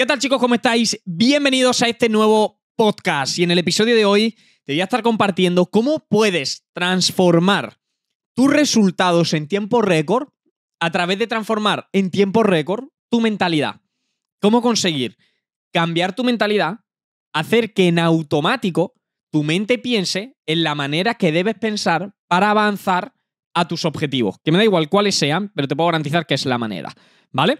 ¿Qué tal chicos? ¿Cómo estáis? Bienvenidos a este nuevo podcast y en el episodio de hoy te voy a estar compartiendo cómo puedes transformar tus resultados en tiempo récord a través de transformar en tiempo récord tu mentalidad. ¿Cómo conseguir cambiar tu mentalidad, hacer que en automático tu mente piense en la manera que debes pensar para avanzar a tus objetivos? Que me da igual cuáles sean, pero te puedo garantizar que es la manera, ¿vale?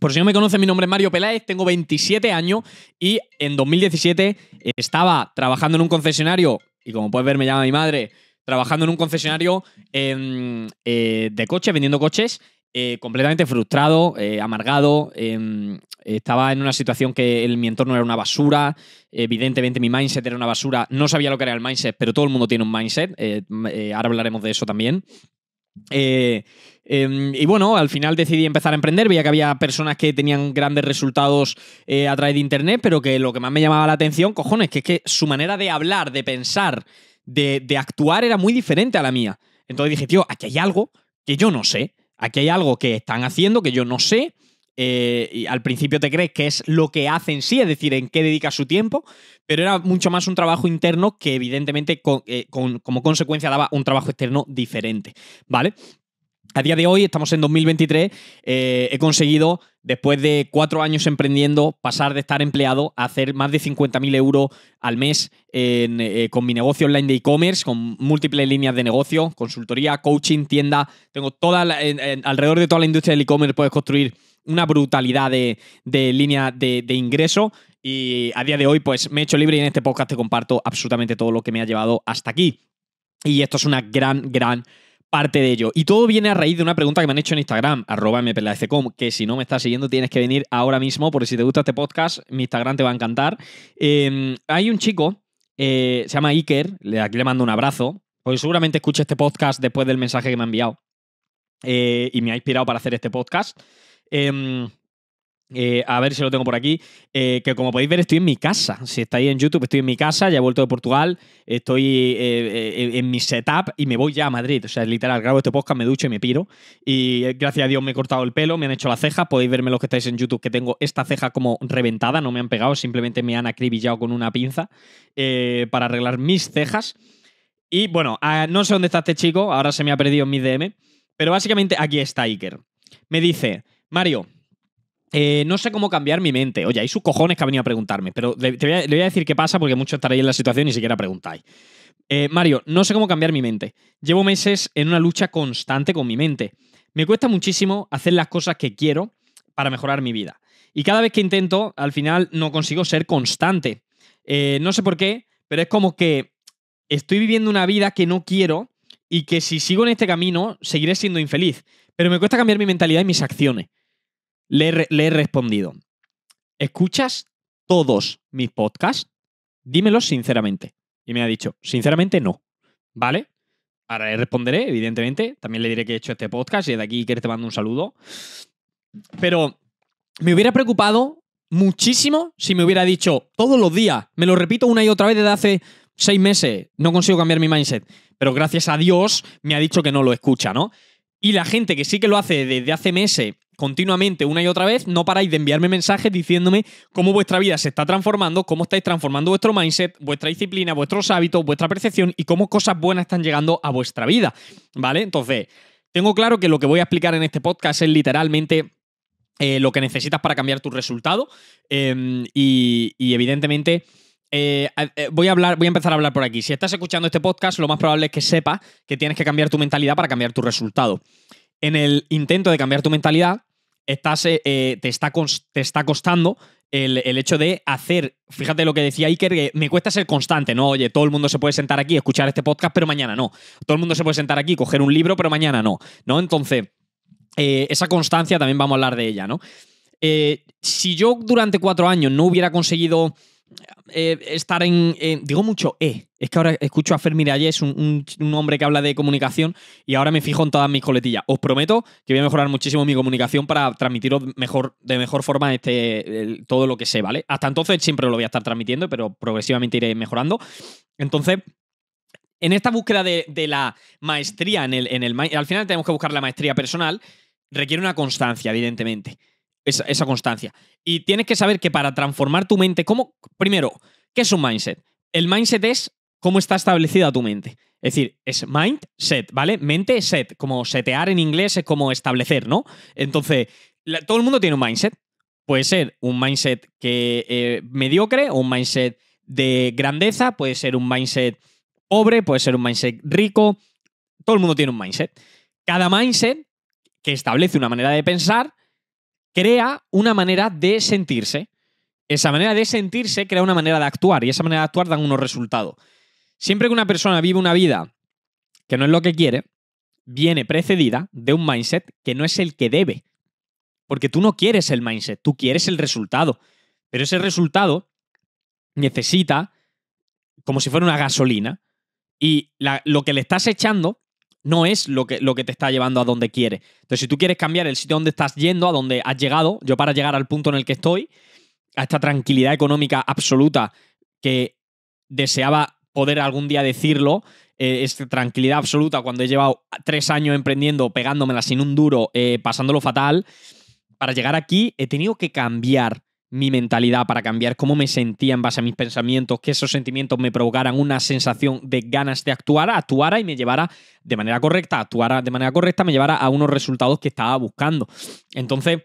Por si no me conocen, mi nombre es Mario Peláez, tengo 27 años y en 2017 eh, estaba trabajando en un concesionario, y como puedes ver me llama mi madre, trabajando en un concesionario eh, de coches, vendiendo coches, eh, completamente frustrado, amargado, em, estaba en una situación que mi entorno era una basura, evidentemente mi mindset era una basura, no sabía lo que era el mindset, pero todo el mundo tiene un mindset, ahora hablaremos de eso también. Eh, Em, y bueno, al final decidí empezar a emprender, veía que había personas que tenían grandes resultados eh, a través de Internet, pero que lo que más me llamaba la atención, cojones, que es que su manera de hablar, de pensar, de, actuar era muy diferente a la mía. Entonces dije, tío, aquí hay algo que yo no sé, aquí hay algo que están haciendo que yo no sé. Eh, y al principio te crees que es lo que hacen sí, es decir, en qué dedica su tiempo, pero era mucho más un trabajo interno que evidentemente eh, como consecuencia daba un trabajo externo diferente, ¿vale? A día de hoy, estamos en 2023, eh, he conseguido, después de cuatro años emprendiendo, pasar de estar empleado a hacer más de 50.000 euros al mes eh, con mi negocio online de e-commerce, con múltiples líneas de negocio, consultoría, coaching, tienda. Tengo toda alrededor de toda la industria del e-commerce puedes construir una brutalidad de, líneas línea de, de ingreso y a día de hoy pues me he hecho libre y en este podcast te comparto absolutamente todo lo que me ha llevado hasta aquí. Y esto es una gran, gran parte de ello. Y todo viene a raíz de una pregunta que me han hecho en Instagram, arroba que si no me estás siguiendo tienes que venir ahora mismo, porque si te gusta este podcast, mi Instagram te va a encantar. Em, hay un chico, eh, se llama Iker, aquí le mando un abrazo, porque seguramente escuche este podcast después del mensaje que me ha enviado eh, y me ha inspirado para hacer este podcast. Em, eh, a ver si lo tengo por aquí. Eh, que como podéis ver, estoy en mi casa. Si estáis en YouTube, estoy en mi casa, ya he vuelto de Portugal, estoy eh, en mi setup y me voy ya a Madrid. O sea, literal, grabo este podcast, me ducho y me piro. Y gracias a Dios me he cortado el pelo, me han hecho las cejas. Podéis verme los que estáis en YouTube que tengo esta ceja como reventada, no me han pegado, simplemente me han acribillado con una pinza para arreglar mis cejas. Y bueno, ah, no sé dónde está este chico, ahora se me ha perdido en mi DM. Pero básicamente aquí está Iker. Me dice, Mario, eh, no sé cómo cambiar mi mente. Oye, hay sus cojones que ha venido a preguntarme, pero le, voy a, decir qué pasa porque muchos estaréis en la situación y ni siquiera preguntáis. Eh, Mario, no sé cómo cambiar mi mente. Llevo meses en una lucha constante con mi mente. Me cuesta muchísimo hacer las cosas que quiero para mejorar mi vida. Y cada vez que intento, al final no consigo ser constante. Eh, no sé por qué, pero es como que estoy viviendo una vida que no quiero y que si sigo en este camino seguiré siendo infeliz. Pero me cuesta cambiar mi mentalidad y mis acciones le, he respondido, ¿escuchas todos mis podcasts? Dímelo sinceramente. Y me ha dicho, sinceramente no. ¿Vale? Ahora le responderé, evidentemente. También le diré que he hecho este podcast y de aquí que te mando un saludo. Pero me hubiera preocupado muchísimo si me hubiera dicho todos los días, me lo repito una y otra vez desde hace seis meses, no consigo cambiar mi mindset. Pero gracias a Dios me ha dicho que no lo escucha, ¿no? Y la gente que sí que lo hace desde hace meses continuamente, una y otra vez, no paráis de enviarme mensajes diciéndome cómo vuestra vida se está transformando, cómo estáis transformando vuestro mindset, vuestra disciplina, vuestros hábitos, vuestra percepción y cómo cosas buenas están llegando a vuestra vida. ¿Vale? Entonces, tengo claro que lo que voy a explicar en este podcast es literalmente eh, lo que necesitas para cambiar tu resultado. Em, y, evidentemente. Eh, eh, voy, a hablar, voy a empezar a hablar por aquí. Si estás escuchando este podcast, lo más probable es que sepas que tienes que cambiar tu mentalidad para cambiar tu resultado. En el intento de cambiar tu mentalidad, eh, eh, te, está te está costando el, hecho de hacer, fíjate lo que decía Iker, que me cuesta ser constante, ¿no? Oye, todo el mundo se puede sentar aquí, escuchar este podcast, pero mañana no. Todo el mundo se puede sentar aquí, coger un libro, pero mañana no, ¿no? Entonces, eh, esa constancia también vamos a hablar de ella, ¿no? si yo durante cuatro años no hubiera conseguido eh, estar en, Digo mucho E. Es que ahora escucho a Fermi y es un, un, hombre que habla de comunicación, y ahora me fijo en todas mis coletillas. Os prometo que voy a mejorar muchísimo mi comunicación para transmitiros mejor, de mejor forma este, todo lo que sé, ¿vale? Hasta entonces siempre lo voy a estar transmitiendo, pero progresivamente iré mejorando. Entonces, en esta búsqueda de, la maestría, en el, en el, al final tenemos que buscar la maestría personal, requiere una constancia, evidentemente esa, constancia. Y tienes que saber que para transformar tu mente, ¿cómo? Primero, ¿qué es un mindset? El mindset es cómo está establecida tu mente. Es decir, es mindset, ¿vale? Mente set, como setear en inglés es como establecer, ¿no? Entonces, todo el mundo tiene un mindset. Puede ser un mindset que eh, mediocre o un mindset de grandeza, puede ser un mindset pobre, puede ser un mindset rico. Todo el mundo tiene un mindset. Cada mindset que establece una manera de pensar crea una manera de sentirse. Esa manera de sentirse crea una manera de actuar y esa manera de actuar da unos resultados. Siempre que una persona vive una vida que no es lo que quiere, viene precedida de un mindset que no es el que debe. Porque tú no quieres el mindset, tú quieres el resultado. Pero ese resultado necesita como si fuera una gasolina y lo que le estás echando no es lo que, lo que te está llevando a donde quieres. Entonces, si tú quieres cambiar el sitio donde estás yendo, a donde has llegado, yo para llegar al punto en el que estoy, a esta tranquilidad económica absoluta que deseaba poder algún día decirlo, eh, esta tranquilidad absoluta cuando he llevado tres años emprendiendo, pegándomela sin un duro, eh, pasándolo fatal, para llegar aquí he tenido que cambiar mi mentalidad, para cambiar cómo me sentía en base a mis pensamientos, que esos sentimientos me provocaran una sensación de ganas de actuar, actuar y me llevara de manera correcta, actuara de manera correcta, me llevara a unos resultados que estaba buscando. Entonces,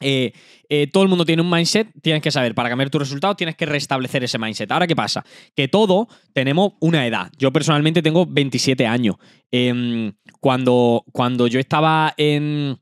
eh, eh, todo el mundo tiene un mindset, tienes que saber, para cambiar tus resultados tienes que restablecer ese mindset. Ahora, ¿qué pasa? Que todos tenemos una edad. Yo personalmente tengo 27 años. Em, cuando, cuando yo estaba en...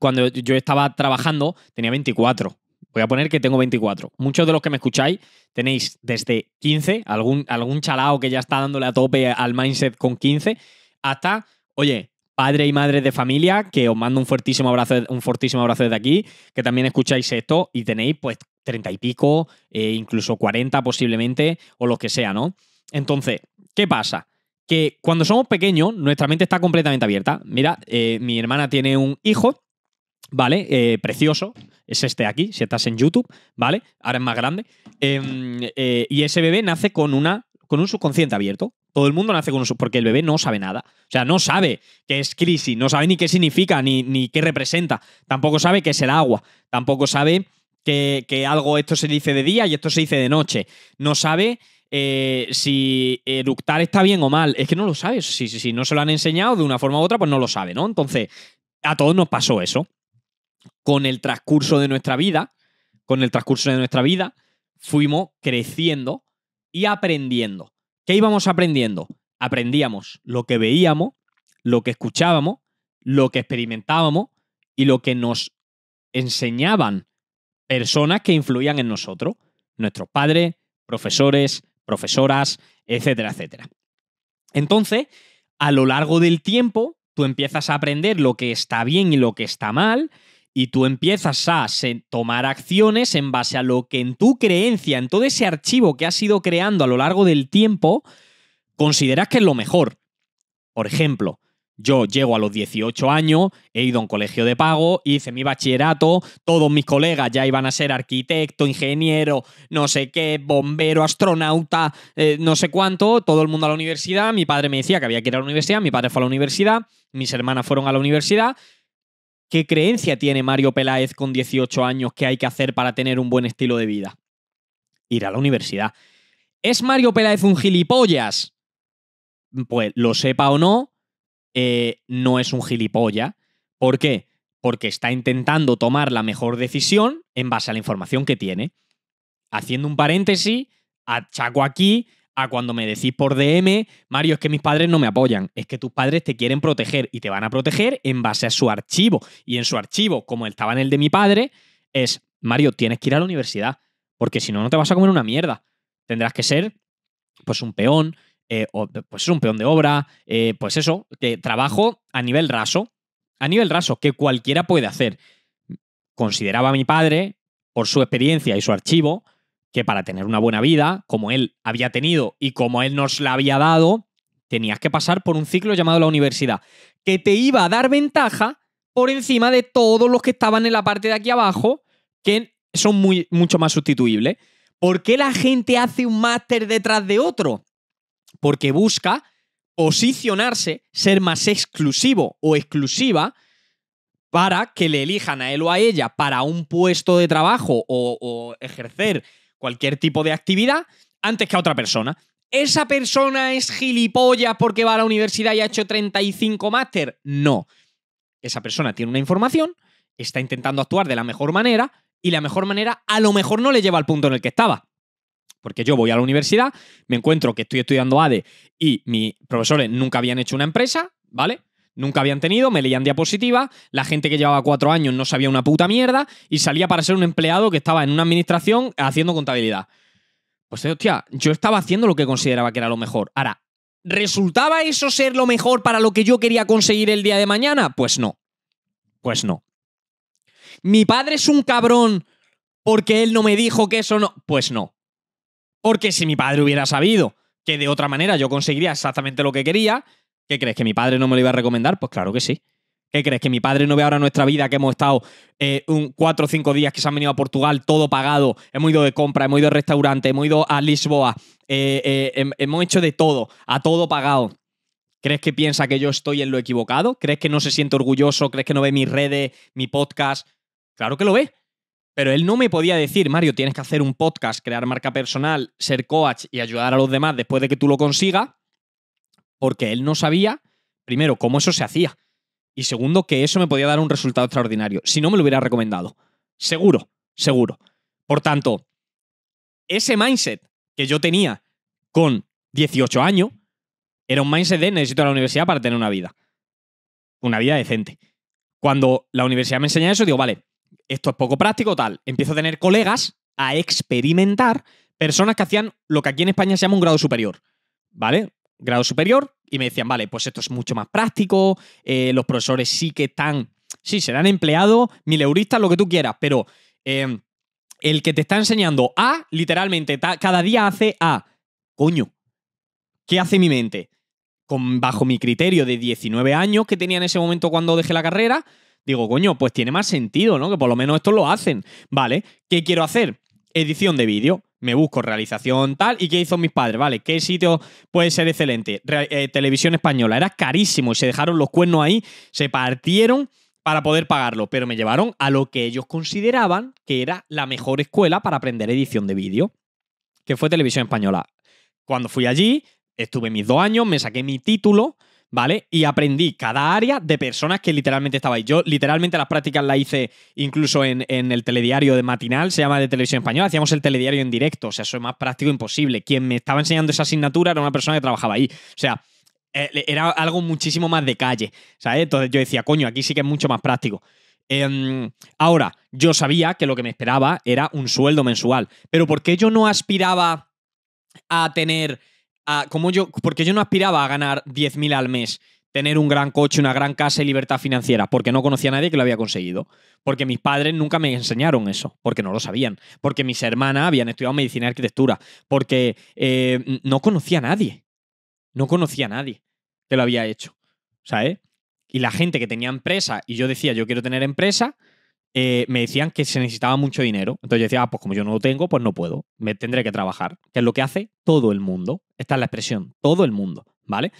Cuando yo estaba trabajando, tenía 24 voy a poner que tengo 24. Muchos de los que me escucháis tenéis desde 15, algún, algún chalao que ya está dándole a tope al mindset con 15, hasta, oye, padre y madre de familia, que os mando un fuertísimo abrazo, un fortísimo abrazo desde aquí, que también escucháis esto y tenéis pues 30 y pico, eh, incluso 40 posiblemente, o lo que sea, ¿no? Entonces, ¿qué pasa? Que cuando somos pequeños, nuestra mente está completamente abierta. Mira, eh, mi hermana tiene un hijo ¿vale? Eh, precioso. Es este aquí, si estás en YouTube, ¿vale? Ahora es más grande. Em, eh, y ese bebé nace con una. Con un subconsciente abierto. Todo el mundo nace con un subconsciente, porque el bebé no sabe nada. O sea, no sabe qué es crisis, no sabe ni qué significa, ni, ni qué representa. Tampoco sabe qué es el agua. Tampoco sabe que, algo, esto se dice de día y esto se dice de noche. No sabe eh, si eructar está bien o mal. Es que no lo sabe, Si, si, no se lo han enseñado de una forma u otra, pues no lo sabe, ¿no? Entonces, a todos nos pasó eso con el transcurso de nuestra vida, con el transcurso de nuestra vida, fuimos creciendo y aprendiendo. ¿Qué íbamos aprendiendo? Aprendíamos lo que veíamos, lo que escuchábamos, lo que experimentábamos y lo que nos enseñaban personas que influían en nosotros, nuestros padres, profesores, profesoras, etcétera, etcétera. Entonces, a lo largo del tiempo, tú empiezas a aprender lo que está bien y lo que está mal, y tú empiezas a tomar acciones en base a lo que en tu creencia, en todo ese archivo que has ido creando a lo largo del tiempo, consideras que es lo mejor. Por ejemplo, yo llego a los 18 años, he ido a un colegio de pago, hice mi bachillerato, todos mis colegas ya iban a ser arquitecto, ingeniero, no sé qué, bombero, astronauta, eh, no sé cuánto, todo el mundo a la universidad, mi padre me decía que había que ir a la universidad, mi padre fue a la universidad, mis hermanas fueron a la universidad, ¿Qué creencia tiene Mario Peláez con 18 años que hay que hacer para tener un buen estilo de vida? Ir a la universidad. ¿Es Mario Peláez un gilipollas? Pues lo sepa o no, eh, no es un gilipollas. ¿Por qué? Porque está intentando tomar la mejor decisión en base a la información que tiene. Haciendo un paréntesis, achaco aquí a cuando me decís por DM, Mario, es que mis padres no me apoyan, es que tus padres te quieren proteger y te van a proteger en base a su archivo. Y en su archivo, como estaba en el de mi padre, es, Mario, tienes que ir a la universidad, porque si no, no te vas a comer una mierda. Tendrás que ser, pues, un peón, eh, o, pues un peón de obra, eh, pues eso, que trabajo a nivel raso, a nivel raso, que cualquiera puede hacer. Consideraba a mi padre, por su experiencia y su archivo, que para tener una buena vida, como él había tenido y como él nos la había dado, tenías que pasar por un ciclo llamado la universidad, que te iba a dar ventaja por encima de todos los que estaban en la parte de aquí abajo, que son muy, mucho más sustituibles. ¿Por qué la gente hace un máster detrás de otro? Porque busca posicionarse, ser más exclusivo o exclusiva para que le elijan a él o a ella para un puesto de trabajo o, o ejercer cualquier tipo de actividad antes que a otra persona. ¿Esa persona es gilipollas porque va a la universidad y ha hecho 35 máster? No. Esa persona tiene una información, está intentando actuar de la mejor manera y la mejor manera a lo mejor no le lleva al punto en el que estaba. Porque yo voy a la universidad, me encuentro que estoy estudiando ADE y mis profesores nunca habían hecho una empresa, ¿vale? nunca habían tenido, me leían diapositiva, la gente que llevaba cuatro años no sabía una puta mierda y salía para ser un empleado que estaba en una administración haciendo contabilidad. Pues, eh, hostia, yo estaba haciendo lo que consideraba que era lo mejor. Ahora, ¿resultaba eso ser lo mejor para lo que yo quería conseguir el día de mañana? Pues no. Pues no. ¿Mi padre es un cabrón porque él no me dijo que eso no? Pues no. Porque si mi padre hubiera sabido que de otra manera yo conseguiría exactamente lo que quería, ¿Qué crees? ¿Que mi padre no me lo iba a recomendar? Pues claro que sí. ¿Qué crees? ¿Que mi padre no ve ahora nuestra vida que hemos estado eh, un cuatro o cinco días que se han venido a Portugal, todo pagado? Hemos ido de compra, hemos ido de restaurante, hemos ido a Lisboa, eh, eh, hemos hecho de todo, a todo pagado. ¿Crees que piensa que yo estoy en lo equivocado? ¿Crees que no se siente orgulloso? ¿Crees que no ve mis redes, mi podcast? Claro que lo ve. Pero él no me podía decir, Mario, tienes que hacer un podcast, crear marca personal, ser coach y ayudar a los demás después de que tú lo consigas porque él no sabía, primero, cómo eso se hacía. Y segundo, que eso me podía dar un resultado extraordinario. Si no, me lo hubiera recomendado. Seguro, seguro. Por tanto, ese mindset que yo tenía con 18 años era un mindset de necesito la universidad para tener una vida. Una vida decente. Cuando la universidad me enseña eso, digo, vale, esto es poco práctico, tal. Empiezo a tener colegas, a experimentar, personas que hacían lo que aquí en España se llama un grado superior. ¿Vale? grado superior y me decían, vale, pues esto es mucho más práctico, eh, los profesores sí que están, sí, serán empleados, mil euristas, lo que tú quieras, pero em, el que te está enseñando A, literalmente, cada día hace A. Coño, ¿qué hace mi mente? Con, bajo mi criterio de 19 años que tenía en ese momento cuando dejé la carrera, digo, coño, pues tiene más sentido, ¿no? Que por lo menos esto lo hacen. Vale, ¿qué quiero hacer? Edición de vídeo me busco realización tal. ¿Y qué hizo mis padres? Vale, ¿qué sitio puede ser excelente? Eh, televisión española. Era carísimo y se dejaron los cuernos ahí, se partieron para poder pagarlo, pero me llevaron a lo que ellos consideraban que era la mejor escuela para aprender edición de vídeo, que fue televisión española. Cuando fui allí, estuve mis dos años, me saqué mi título ¿vale? Y aprendí cada área de personas que literalmente ahí. Yo literalmente las prácticas las hice incluso en, el telediario de matinal, se llama de televisión española, hacíamos el telediario en directo, o sea, eso es más práctico imposible. Quien me estaba enseñando esa asignatura era una persona que trabajaba ahí, o sea... Eh, era algo muchísimo más de calle, ¿sabes? Entonces yo decía, coño, aquí sí que es mucho más práctico. Em, ahora, yo sabía que lo que me esperaba era un sueldo mensual, pero ¿por qué yo no aspiraba a tener ¿Por yo, porque yo no aspiraba a ganar 10.000 al mes, tener un gran coche, una gran casa y libertad financiera, porque no conocía a nadie que lo había conseguido, porque mis padres nunca me enseñaron eso, porque no lo sabían, porque mis hermanas habían estudiado medicina y arquitectura, porque eh, no conocía a nadie, no conocía a nadie que lo había hecho, ¿sabes? Y la gente que tenía empresa y yo decía, yo quiero tener empresa, eh, me decían que se necesitaba mucho dinero. Entonces yo decía, ah, pues como yo no lo tengo, pues no puedo. Me tendré que trabajar. Que es lo que hace todo el mundo. Esta es la expresión, todo el mundo, ¿vale?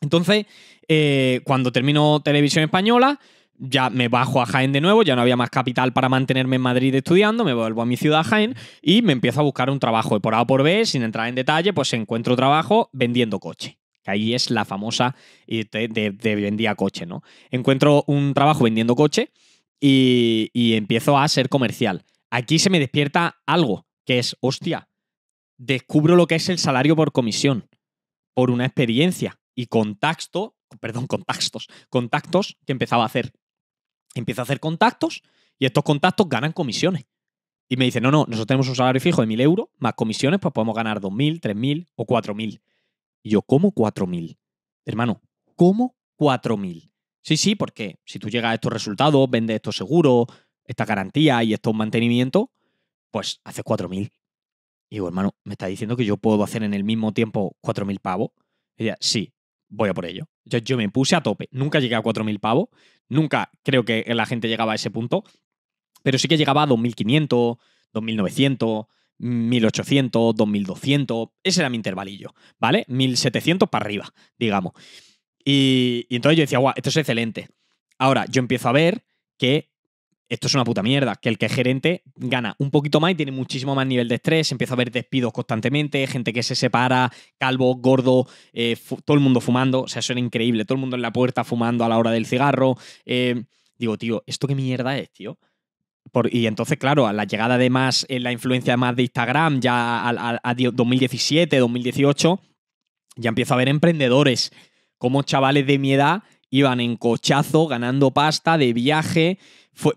Entonces, eh, cuando termino televisión española, ya me bajo a Jaén de nuevo, ya no había más capital para mantenerme en Madrid estudiando, me vuelvo a mi ciudad Jaén y me empiezo a buscar un trabajo. por A por B, sin entrar en detalle, pues encuentro trabajo vendiendo coche. Que ahí es la famosa de, de, de vendía coche, ¿no? Encuentro un trabajo vendiendo coche y, empiezo a ser comercial. Aquí se me despierta algo, que es, hostia, descubro lo que es el salario por comisión, por una experiencia y contacto, perdón, contactos, contactos que empezaba a hacer. Empiezo a hacer contactos y estos contactos ganan comisiones. Y me dicen, no, no, nosotros tenemos un salario fijo de 1.000 euros, más comisiones, pues podemos ganar 2.000, 3.000 o 4.000. Y yo, ¿cómo 4.000? Hermano, ¿cómo 4.000? Sí, sí, porque si tú llegas a estos resultados, vendes estos seguros, esta garantía y estos mantenimientos, pues haces 4.000. Y digo, hermano, ¿me está diciendo que yo puedo hacer en el mismo tiempo 4.000 pavos? Y ella, sí, voy a por ello. Yo, yo me puse a tope. Nunca llegué a 4.000 pavos. Nunca creo que la gente llegaba a ese punto. Pero sí que llegaba a 2.500, 2.900, 1.800, 2.200. Ese era mi intervalillo, ¿vale? 1.700 para arriba, digamos. Y, entonces yo decía, guau, esto es excelente. Ahora, yo empiezo a ver que esto es una puta mierda, que el que es gerente gana un poquito más y tiene muchísimo más nivel de estrés, empiezo a ver despidos constantemente, gente que se separa, calvo, gordo, eh, todo el mundo fumando, o sea, eso era increíble, todo el mundo en la puerta fumando a la hora del cigarro. Eh, digo, tío, ¿esto qué mierda es, tío? y entonces, claro, a la llegada de más, eh, la influencia más de Instagram, ya a, a 2017, 2018, ya empiezo a ver emprendedores como chavales de mi edad iban en cochazo, ganando pasta, de viaje.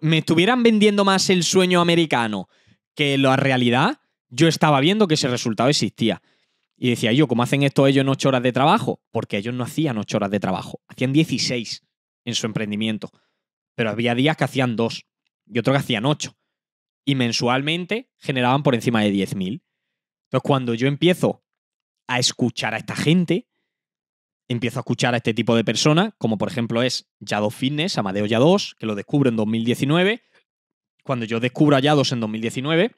me estuvieran vendiendo más el sueño americano que la realidad, yo estaba viendo que ese resultado existía. Y decía yo, ¿cómo hacen esto ellos en ocho horas de trabajo? Porque ellos no hacían ocho horas de trabajo, hacían 16 en su emprendimiento. Pero había días que hacían dos y otros que hacían ocho. Y mensualmente generaban por encima de 10.000. Entonces, cuando yo empiezo a escuchar a esta gente, empiezo a escuchar a este tipo de personas, como por ejemplo es Yados Fitness, Amadeo Yados, que lo descubro en 2019. Cuando yo descubro a Yados en 2019,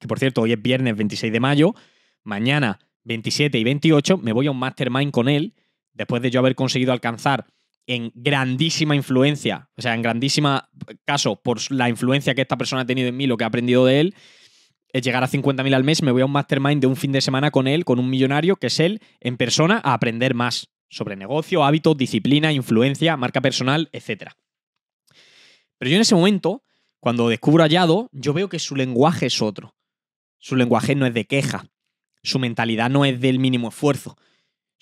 que por cierto hoy es viernes 26 de mayo, mañana 27 y 28 me voy a un mastermind con él, después de yo haber conseguido alcanzar en grandísima influencia, o sea, en grandísima eh, caso por la influencia que esta persona ha tenido en mí, lo que he aprendido de él, llegar a 50.000 al mes, me voy a un mastermind de un fin de semana con él, con un millonario, que es él, en persona, a aprender más sobre negocio, hábito, disciplina, influencia, marca personal, etc. Pero yo en ese momento, cuando descubro hallado, yo veo que su lenguaje es otro. Su lenguaje no es de queja, su mentalidad no es del mínimo esfuerzo,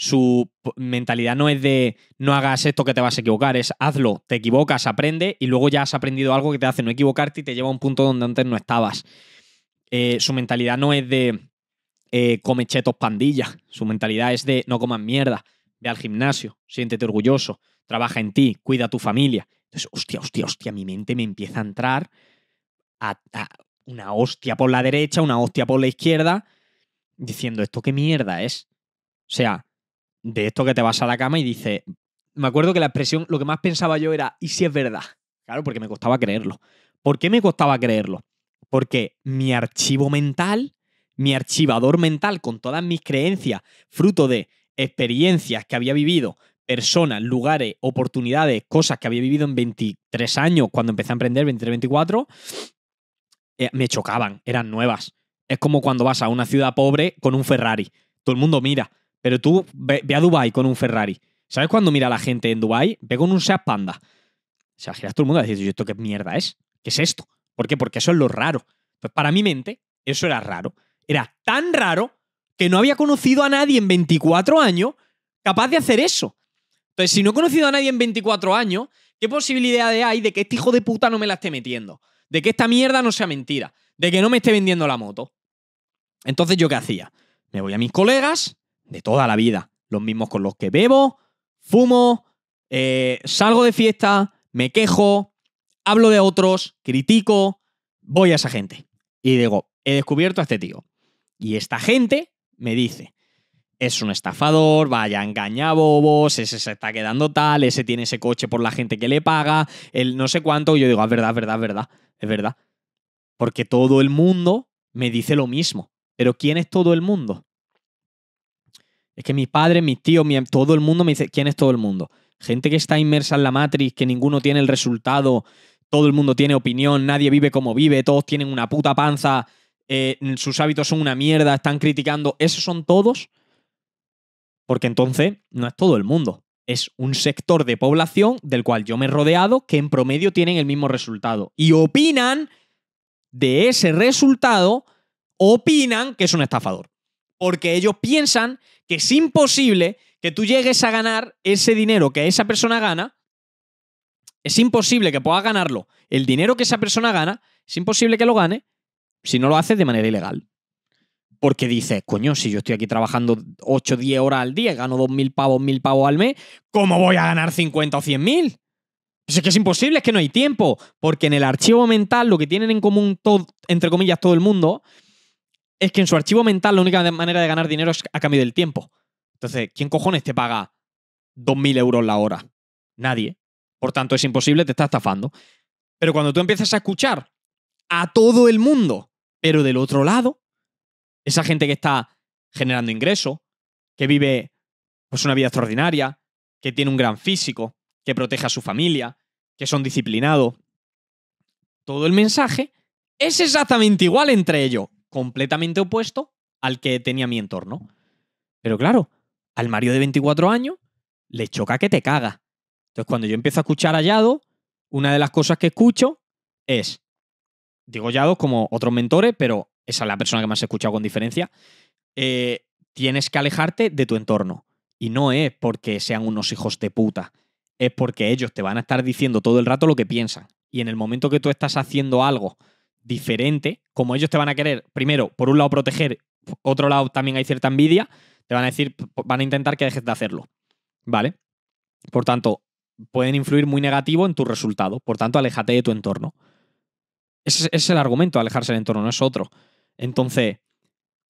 su mentalidad no es de no hagas esto que te vas a equivocar, es hazlo, te equivocas, aprende y luego ya has aprendido algo que te hace no equivocarte y te lleva a un punto donde antes no estabas. Eh, su mentalidad no es de eh, come chetos pandilla, su mentalidad es de no comas mierda, ve al gimnasio, siéntete orgulloso, trabaja en ti, cuida a tu familia. Entonces, hostia, hostia, hostia, mi mente me empieza a entrar a, una hostia por la derecha, una hostia por la izquierda, diciendo, ¿esto qué mierda es? O sea, de esto que te vas a la cama y dice, me acuerdo que la expresión, lo que más pensaba yo era, ¿y si es verdad? Claro, porque me costaba creerlo. ¿Por qué me costaba creerlo? Porque mi archivo mental, mi archivador mental con todas mis creencias, fruto de experiencias que había vivido, personas, lugares, oportunidades, cosas que había vivido en 23 años cuando empecé a emprender, 23, 24, eh, me chocaban, eran nuevas. Es como cuando vas a una ciudad pobre con un Ferrari. Todo el mundo mira, pero tú ve, a Dubai con un Ferrari. ¿Sabes cuando mira la gente en Dubai? Ve con un Seat Panda. O sea, todo el mundo a decir, ¿esto qué mierda es? ¿Qué es esto? ¿Por qué? Porque eso es lo raro. para mi mente, eso era raro. Era tan raro que no había conocido a nadie en 24 años capaz de hacer eso. Entonces, si no he conocido a nadie en 24 años, ¿qué posibilidades hay de que este hijo de puta no me la esté metiendo? De que esta mierda no sea mentira. De que no me esté vendiendo la moto. Entonces, ¿yo qué hacía? Me voy a mis colegas de toda la vida. Los mismos con los que bebo, fumo, eh, salgo de fiesta, me quejo, hablo de otros, critico, voy a esa gente. Y digo, he descubierto a este tío. Y esta gente me dice, es un estafador, vaya, engaña a bobos, ese se está quedando tal, ese tiene ese coche por la gente que le paga, el no sé cuánto. Y yo digo, es ah, verdad, es verdad, es verdad, es verdad. Porque todo el mundo me dice lo mismo. Pero ¿quién es todo el mundo? Es que mis padres, mis tíos, em, todo el mundo me dice, ¿quién es todo el mundo? Gente que está inmersa en la matriz, que ninguno tiene el resultado, todo el mundo tiene opinión, nadie vive como vive, todos tienen una puta panza, eh, sus hábitos son una mierda, están criticando, esos son todos. Porque entonces no es todo el mundo, es un sector de población del cual yo me he rodeado que en promedio tienen el mismo resultado. Y opinan de ese resultado, opinan que es un estafador. Porque ellos piensan que es imposible que tú llegues a ganar ese dinero que esa persona gana es imposible que pueda ganarlo. El dinero que esa persona gana, es imposible que lo gane si no lo hace de manera ilegal. Porque dices, coño, si yo estoy aquí trabajando 8, 10 horas al día, gano mil pavos, 1.000 pavos al mes, ¿cómo voy a ganar 50 o 100.000? mil? Pues es que es imposible, es que no hay tiempo. Porque en el archivo mental lo que tienen en común, todo, entre comillas, todo el mundo, es que en su archivo mental la única manera de ganar dinero es a cambio del tiempo. Entonces, ¿quién cojones te paga mil euros la hora? Nadie. Por tanto, es imposible, te está estafando. Pero cuando tú empiezas a escuchar a todo el mundo, pero del otro lado, esa gente que está generando ingresos, que vive pues, una vida extraordinaria, que tiene un gran físico, que protege a su familia, que son disciplinados, todo el mensaje es exactamente igual entre ellos, completamente opuesto al que tenía mi entorno. Pero claro, al Mario de 24 años le choca que te caga. Entonces, cuando yo empiezo a escuchar a Yado, una de las cosas que escucho es, digo Yado como otros mentores, pero esa es la persona que más he escuchado con diferencia, eh, tienes que alejarte de tu entorno. Y no es porque sean unos hijos de puta, es porque ellos te van a estar diciendo todo el rato lo que piensan. Y en el momento que tú estás haciendo algo diferente, como ellos te van a querer, primero, por un lado proteger, por otro lado también hay cierta envidia, te van a decir, van a intentar que dejes de hacerlo. ¿Vale? Por tanto, pueden influir muy negativo en tu resultado. Por tanto, aléjate de tu entorno. Ese es el argumento, alejarse del entorno, no es otro. Entonces,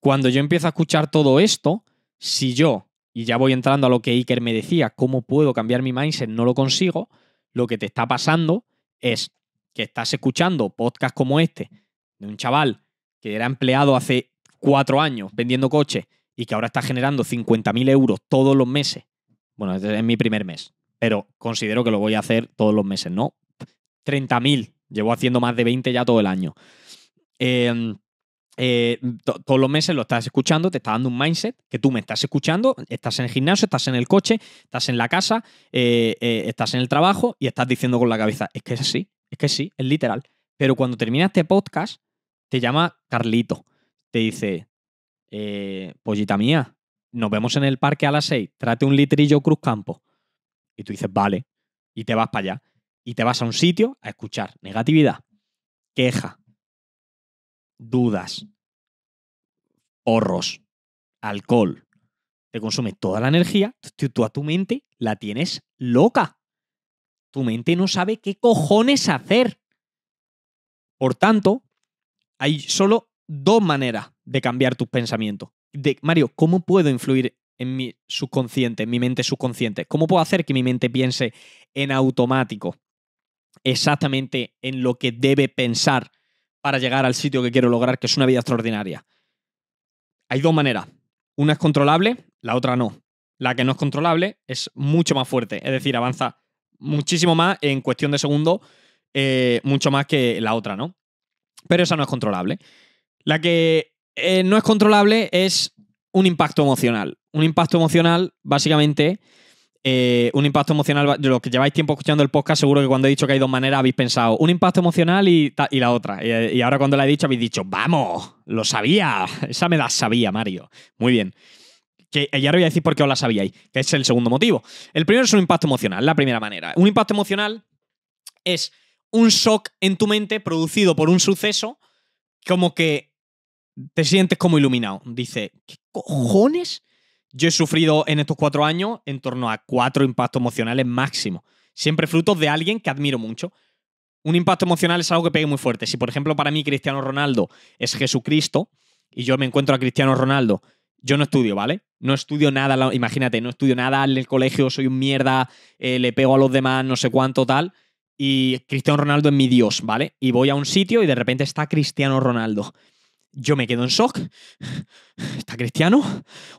cuando yo empiezo a escuchar todo esto, si yo, y ya voy entrando a lo que Iker me decía, cómo puedo cambiar mi mindset, no lo consigo, lo que te está pasando es que estás escuchando podcast como este, de un chaval que era empleado hace cuatro años vendiendo coches y que ahora está generando 50.000 euros todos los meses. Bueno, es mi primer mes, pero considero que lo voy a hacer todos los meses, ¿no? 30.000, llevo haciendo más de 20 ya todo el año. Em, eh, todos los meses lo estás escuchando, te está dando un mindset que tú me estás escuchando, estás en el gimnasio, estás en el coche, estás en la casa, eh, eh, estás en el trabajo y estás diciendo con la cabeza, es que es así, es que sí, es literal. Pero cuando termina este podcast, te llama Carlito, te dice, pollita mía, nos vemos en el parque a las 6, trate un litrillo Cruz Campo. Y tú dices, vale, y te vas para allá. Y te vas a un sitio a escuchar negatividad, queja, dudas, horros, alcohol. Te consume toda la energía, tú, a tu mente la tienes loca. Tu mente no sabe qué cojones hacer. Por tanto, hay solo dos maneras de cambiar tus pensamientos. De, Mario, ¿cómo puedo influir en mi subconsciente, en mi mente subconsciente? ¿Cómo puedo hacer que mi mente piense en automático exactamente en lo que debe pensar para llegar al sitio que quiero lograr, que es una vida extraordinaria? Hay dos maneras. Una es controlable, la otra no. La que no es controlable es mucho más fuerte, es decir, avanza muchísimo más en cuestión de segundo, eh, mucho más que la otra, ¿no? Pero esa no es controlable. La que eh, no es controlable es un impacto emocional. Un impacto emocional, básicamente, eh, un impacto emocional, los que lleváis tiempo escuchando el podcast, seguro que cuando he dicho que hay dos maneras habéis pensado un impacto emocional y, la otra. Y, ahora cuando la he dicho habéis dicho, vamos, lo sabía, esa me la sabía, Mario. Muy bien. Que, y ahora voy a decir por qué os la sabíais, que es el segundo motivo. El primero es un impacto emocional, la primera manera. Un impacto emocional es un shock en tu mente producido por un suceso como que te sientes como iluminado. Dice, ¿qué cojones? Yo he sufrido en estos cuatro años en torno a cuatro impactos emocionales máximos. Siempre frutos de alguien que admiro mucho. Un impacto emocional es algo que pegue muy fuerte. Si, por ejemplo, para mí Cristiano Ronaldo es Jesucristo y yo me encuentro a Cristiano Ronaldo, yo no estudio, ¿vale? No estudio nada, imagínate, no estudio nada en el colegio, soy un mierda, eh, le pego a los demás, no sé cuánto, tal. Y Cristiano Ronaldo es mi Dios, ¿vale? Y voy a un sitio y de repente está Cristiano Ronaldo. Yo me quedo en shock. Está Cristiano.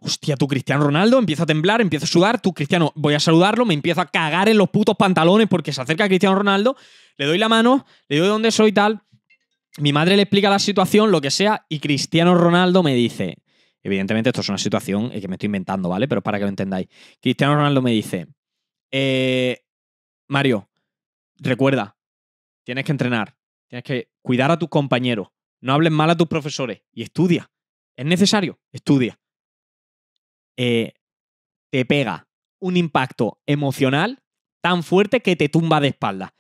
Hostia, tú Cristiano Ronaldo, empiezo a temblar, empiezo a sudar. Tú Cristiano, voy a saludarlo, me empiezo a cagar en los putos pantalones porque se acerca Cristiano Ronaldo. Le doy la mano, le doy de dónde soy tal. Mi madre le explica la situación, lo que sea, y Cristiano Ronaldo me dice, evidentemente esto es una situación eh, que me estoy inventando, ¿vale? Pero para que lo entendáis. Cristiano Ronaldo me dice, eh, Mario, recuerda, tienes que entrenar, tienes que cuidar a tus compañeros, no hables mal a tus profesores y estudia. Es necesario, estudia. Eh, te pega un impacto emocional tan fuerte que te tumba de espalda.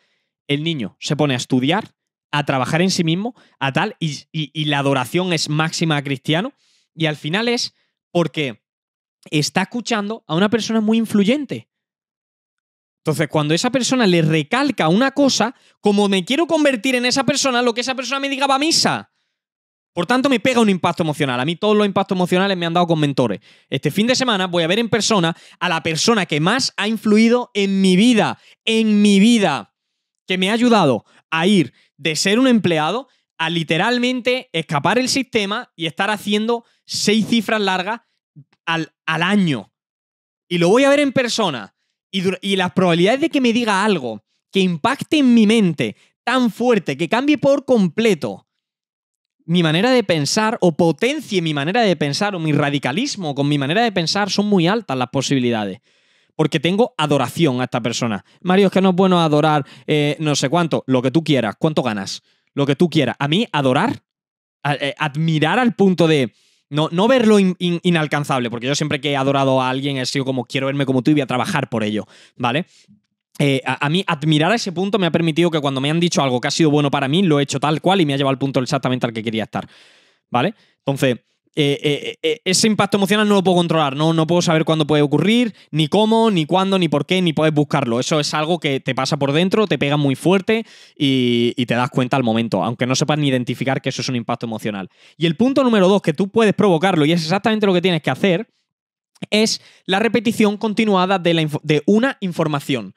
El niño se pone a estudiar, a trabajar en sí mismo, a tal, y, y la adoración es máxima a cristiano. Y al final es porque está escuchando a una persona muy influyente entonces, cuando esa persona le recalca una cosa, como me quiero convertir en esa persona, lo que esa persona me diga va a misa. Por tanto, me pega un impacto emocional. A mí todos los impactos emocionales me han dado con mentores. Este fin de semana voy a ver en persona a la persona que más ha influido en mi vida, en mi vida, que me ha ayudado a ir de ser un empleado a literalmente escapar el sistema y estar haciendo seis cifras largas al, al año. Y lo voy a ver en persona y, las probabilidades de que me diga algo que impacte en mi mente tan fuerte, que cambie por completo mi manera de pensar o potencie mi manera de pensar o mi radicalismo con mi manera de pensar, son muy altas las posibilidades. Porque tengo adoración a esta persona. Mario, es que no es bueno adorar eh, no sé cuánto, lo que tú quieras, cuánto ganas, lo que tú quieras. A mí adorar, eh, admirar al punto de no, no verlo inalcanzable, porque yo siempre que he adorado a alguien he sido como quiero verme como tú y voy a trabajar por ello, ¿vale? Eh, a, mí admirar a ese punto me ha permitido que cuando me han dicho algo que ha sido bueno para mí, lo he hecho tal cual y me ha llevado al punto exactamente al que quería estar, ¿vale? Entonces, eh, eh, eh, ese impacto emocional no lo puedo controlar, ¿no? no puedo saber cuándo puede ocurrir, ni cómo, ni cuándo, ni por qué, ni puedes buscarlo. Eso es algo que te pasa por dentro, te pega muy fuerte y, te das cuenta al momento, aunque no sepas ni identificar que eso es un impacto emocional. Y el punto número dos, que tú puedes provocarlo y es exactamente lo que tienes que hacer, es la repetición continuada de, de una información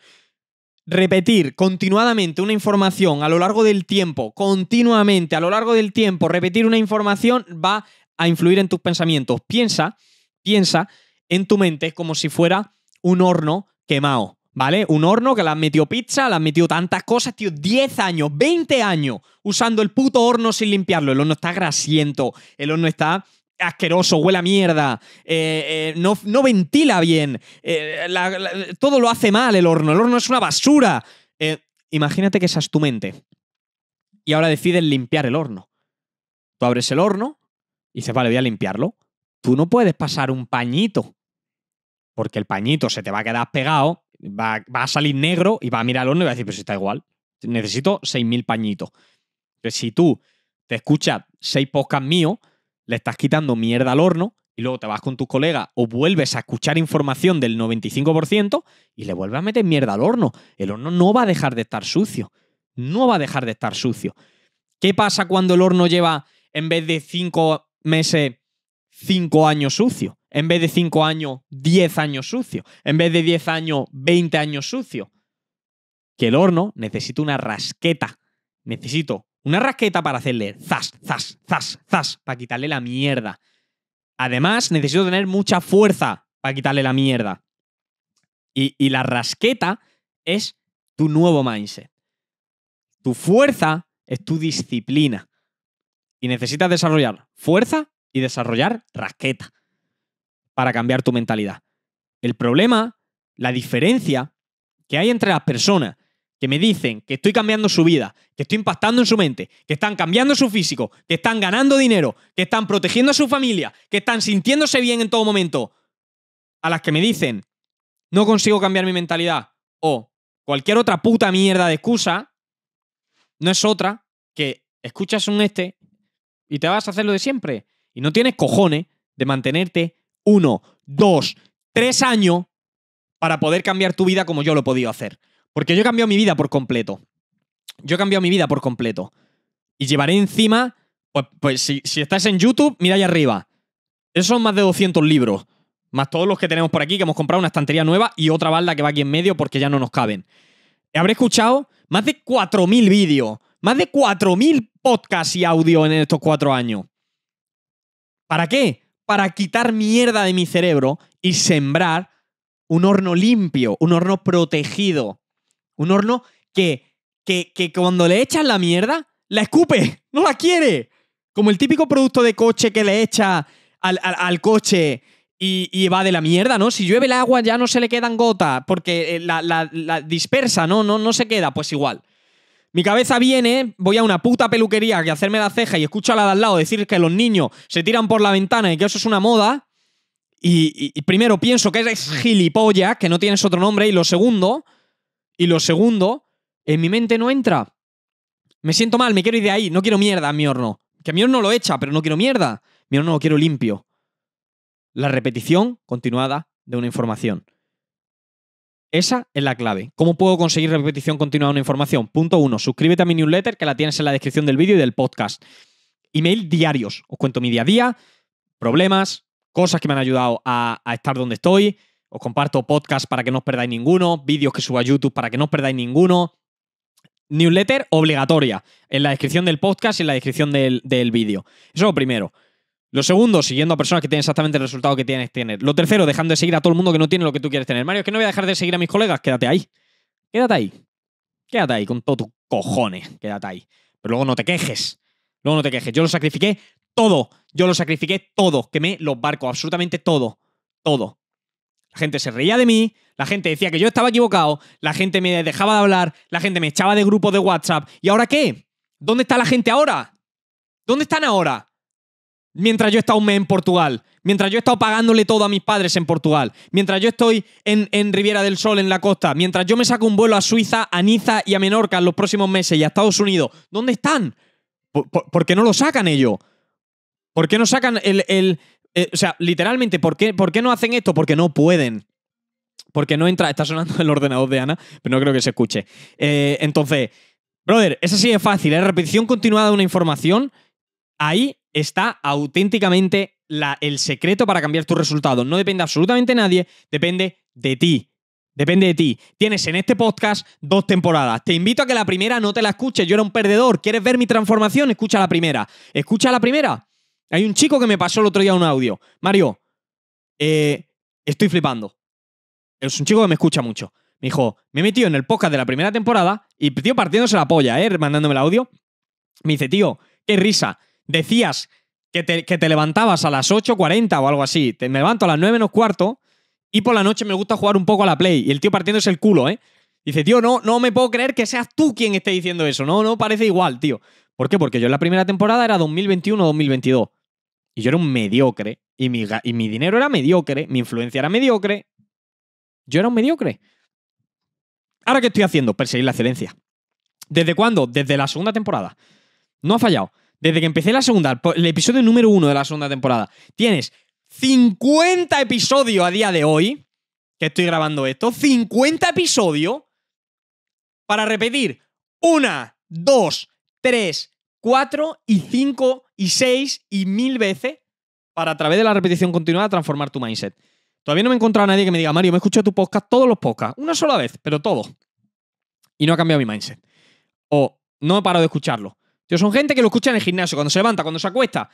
repetir continuadamente una información a lo largo del tiempo, continuamente a lo largo del tiempo, repetir una información va a influir en tus pensamientos. Piensa, piensa en tu mente como si fuera un horno quemado, ¿vale? Un horno que le metió metido pizza, le has metido tantas cosas, tío, 10 años, 20 años usando el puto horno sin limpiarlo. El horno está grasiento, el horno está asqueroso, huele a mierda, eh, eh, no, no, ventila bien, eh, todo lo hace mal el horno, el horno es una basura. imagínate que esa es tu mente. Y ahora decides limpiar el horno. Tú abres el horno, y dices, vale, voy a limpiarlo, tú no puedes pasar un pañito, porque el pañito se te va a quedar pegado, va, a salir negro y va a mirar al horno y va a decir, pero pues está igual, necesito 6.000 pañitos. Entonces, si tú te escuchas 6 podcasts míos, le estás quitando mierda al horno y luego te vas con tus colegas o vuelves a escuchar información del 95% y le vuelves a meter mierda al horno. El horno no va a dejar de estar sucio. No va a dejar de estar sucio. ¿Qué pasa cuando el horno lleva, en vez de 5 meses, 5 años sucio. En vez de 5 años, 10 años sucio. En vez de 10 años, 20 años sucio. Que el horno necesita una rasqueta. Necesito una rasqueta para hacerle zas, zas, zas, zas, para quitarle la mierda. Además, necesito tener mucha fuerza para quitarle la mierda. Y, y la rasqueta es tu nuevo mindset. Tu fuerza es tu disciplina. Y necesitas desarrollar fuerza y desarrollar raqueta para cambiar tu mentalidad. El problema, la diferencia que hay entre las personas que me dicen que estoy cambiando su vida, que estoy impactando en su mente, que están cambiando su físico, que están ganando dinero, que están protegiendo a su familia, que están sintiéndose bien en todo momento, a las que me dicen, no consigo cambiar mi mentalidad o cualquier otra puta mierda de excusa, no es otra que escuchas un este y te vas a hacer lo de siempre. Y no tienes cojones de mantenerte uno, dos, tres años para poder cambiar tu vida como yo lo he podido hacer. Porque yo he cambiado mi vida por completo. Yo he cambiado mi vida por completo. Y llevaré encima, pues, pues si, si, estás en YouTube, mira ahí arriba. Esos son más de 200 libros. Más todos los que tenemos por aquí, que hemos comprado una estantería nueva y otra balda que va aquí en medio porque ya no nos caben. Habré escuchado más de 4.000 vídeos, más de 4.000 podcast y audio en estos cuatro años. ¿Para qué? Para quitar mierda de mi cerebro y sembrar un horno limpio, un horno protegido, un horno que, que, que cuando le echas la mierda, la escupe, no la quiere. Como el típico producto de coche que le echa al, coche y, y, va de la mierda, ¿no? Si llueve el agua ya no se le quedan gotas porque eh, la, la dispersa, ¿no? ¿no? No se queda, pues igual. Mi cabeza viene, voy a una puta peluquería que hacerme la ceja y escucho a la de al lado decir que los niños se tiran por la ventana y que eso es una moda. Y, primero pienso que eres gilipollas, que no tienes otro nombre. Y lo segundo, y lo segundo, en mi mente no entra. Me siento mal, me quiero ir de ahí. No quiero mierda en mi horno. Que mi horno lo echa, pero no quiero mierda. Mi horno lo quiero limpio. La repetición continuada de una información. Esa es la clave. ¿Cómo puedo conseguir repetición continua de una información? Punto uno, suscríbete a mi newsletter que la tienes en la descripción del vídeo y del podcast. Email diarios. Os cuento mi día a día, problemas, cosas que me han ayudado a, estar donde estoy. Os comparto podcast para que no os perdáis ninguno, vídeos que suba a YouTube para que no os perdáis ninguno. Newsletter obligatoria en la descripción del podcast y en la descripción del, del vídeo. Eso es lo primero. Lo segundo, siguiendo a personas que tienen exactamente el resultado que tienes que tener. Lo tercero, dejando de seguir a todo el mundo que no tiene lo que tú quieres tener. Mario, es que no voy a dejar de seguir a mis colegas. Quédate ahí. Quédate ahí. Quédate ahí con todos tus cojones. Quédate ahí. Pero luego no te quejes. Luego no te quejes. Yo lo sacrifiqué todo. Yo lo sacrifiqué todo. Quemé los barcos. Absolutamente todo. Todo. La gente se reía de mí, la gente decía que yo estaba equivocado, la gente me dejaba de hablar, la gente me echaba de grupo de WhatsApp. ¿Y ahora qué? ¿Dónde está la gente ahora? ¿Dónde están ahora? mientras yo he estado un mes en Portugal, mientras yo he estado pagándole todo a mis padres en Portugal, mientras yo estoy en, Riviera del Sol, en la costa, mientras yo me saco un vuelo a Suiza, a Niza y a Menorca en los próximos meses y a Estados Unidos, ¿dónde están? ¿Por, qué no lo sacan ellos? ¿Por qué no sacan el... Eh, o sea, literalmente, ¿por qué, ¿por qué no hacen esto? Porque no pueden. Porque no entra... Está sonando el ordenador de Ana, pero no creo que se escuche. Eh, entonces, brother, eso sí es fácil. Es ¿eh? repetición continuada de una información ahí está auténticamente el secreto para cambiar tus resultados. No depende absolutamente de nadie, depende de ti. Depende de ti. Tienes en este podcast dos temporadas. Te invito a que la primera no te la escuches. Yo era un perdedor. ¿Quieres ver mi transformación? Escucha la primera. Escucha la primera. Hay un chico que me pasó el otro día un audio. Mario, eh, estoy flipando. Es un chico que me escucha mucho. Me dijo, me he metido en el podcast de la primera temporada y, tío, partiéndose la polla, ¿eh? Mandándome el audio. Me dice, tío, qué risa decías que te, levantabas a las 8.40 o algo así, te, me levanto a las 9 menos cuarto y por la noche me gusta jugar un poco a la Play. Y el tío partiendo es el culo, ¿eh? Dice, tío, no, no me puedo creer que seas tú quien esté diciendo eso. No, no parece igual, tío. ¿Por qué? Porque yo en la primera temporada era 2021-2022. Y yo era un mediocre. Y mi, y mi dinero era mediocre. Mi influencia era mediocre. Yo era un mediocre. Ahora, ¿qué estoy haciendo? Perseguir la excelencia. ¿Desde cuándo? Desde la segunda temporada. No ha fallado desde que empecé la segunda, el episodio número uno de la segunda temporada, tienes 50 episodios a día de hoy, que estoy grabando esto, 50 episodios para repetir una, dos, tres, cuatro y cinco y seis y mil veces para a través de la repetición continuada transformar tu mindset. Todavía no me he encontrado a nadie que me diga, Mario, me escuchado tu podcast, todos los podcasts, una sola vez, pero todos. Y no ha cambiado mi mindset. O no he parado de escucharlo son gente que lo escucha en el gimnasio, cuando se levanta, cuando se acuesta.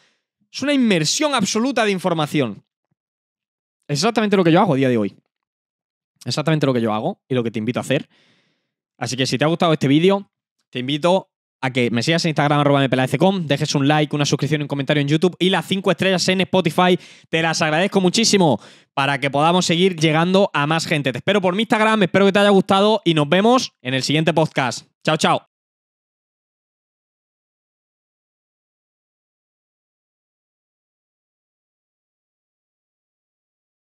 Es una inmersión absoluta de información. Es exactamente lo que yo hago a día de hoy. Exactamente lo que yo hago y lo que te invito a hacer. Así que si te ha gustado este vídeo, te invito a que me sigas en Instagram, arroba dejes un like, una suscripción, un comentario en YouTube y las 5 estrellas en Spotify. Te las agradezco muchísimo para que podamos seguir llegando a más gente. Te espero por mi Instagram, espero que te haya gustado y nos vemos en el siguiente podcast. Chao, chao.